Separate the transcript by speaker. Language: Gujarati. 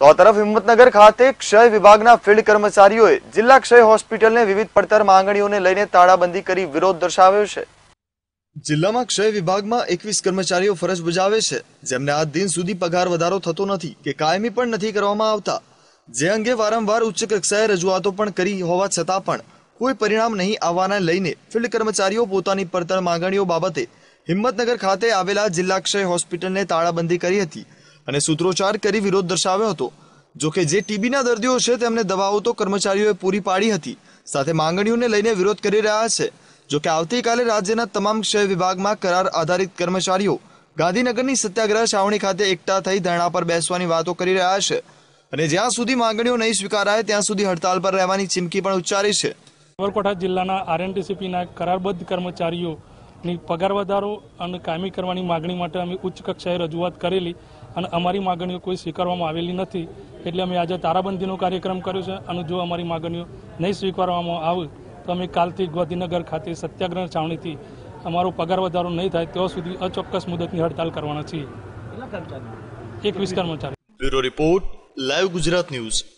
Speaker 1: તો આ તરફ હિંમતનગર ખાતે ક્ષય વિભાગના ફિલ્ડ કર્મચારીઓએ જિલ્લા ક્ષય હોસ્પિટલને વિવિધ પડતર માંગણીઓને લઈને તાળાબંધી કરી વિરોધ દર્શાવ્યો છે જિલ્લામાં ક્ષય વિભાગમાં એકવીસ કર્મચારીઓ ફરજ બજાવે છે જેમને આ દિન સુધી પગાર વધારો થતો નથી કે કાયમી પણ નથી કરવામાં આવતા જે અંગે વારંવાર ઉચ્ચ કક્ષાએ રજૂઆતો પણ કરી હોવા છતાં પણ કોઈ પરિણામ નહીં આવવાના લઈને ફિલ્ડ કર્મચારીઓ પોતાની પડતર માંગણીઓ બાબતે હિંમતનગર ખાતે આવેલા જિલ્લા ક્ષય હોસ્પિટલને તાળાબંધી કરી હતી અને સૂત્રોચ્ચાર કરી વિરોધ દર્શાવ્યો હતો જો કે જે ટીબીના દર્દીઓ છે તેમને દવાઓ તો કર્મચારીઓએ પૂરી પાડી હતી સાથે માંગણીઓને લઈને વિરોધ કરી રહ્યા છે જોકે આવતીકાલે રાજ્યના તમામ ક્ષય વિભાગમાં કરાર આધારિત કર્મચારીઓ ગાંધીનગરની સત્યાગ્રહ છાવણી ખાતે એકઠા થઈ ધરણા પર બેસવાની વાતો કરી રહ્યા છે અને જ્યાં સુધી માંગણીઓ નહીં સ્વીકારાય ત્યાં સુધી હડતાલ પર રહેવાની ચીમકી પણ ઉચ્ચારી છે
Speaker 2: સાબરકાંઠા જિલ્લાના આરએનટીસીપીના કરારબદ્ધ કર્મચારીઓની પગાર વધારો અને કાયમી કરવાની માગણી માટે અમે ઉચ્ચ કક્ષાએ રજૂઆત કરેલી અને અમારી માગણીઓ કોઈ સ્વીકારવામાં આવેલી નથી એટલે અમે આજે તારાબંધીનો કાર્યક્રમ કર્યો છે અને જો અમારી માગણીઓ નહીં સ્વીકારવામાં આવે તો અમે કાલથી ગાંધીનગર ખાતે સત્યાગ્રહ છાવણીથી અમારો પગાર વધારો નહીં થાય ત્યાં સુધી અચોક્કસ મુદતની હડતાલ કરવાના છીએ એક વિસ્તારમાં કર્મચારી
Speaker 1: bureau report live Gujarat news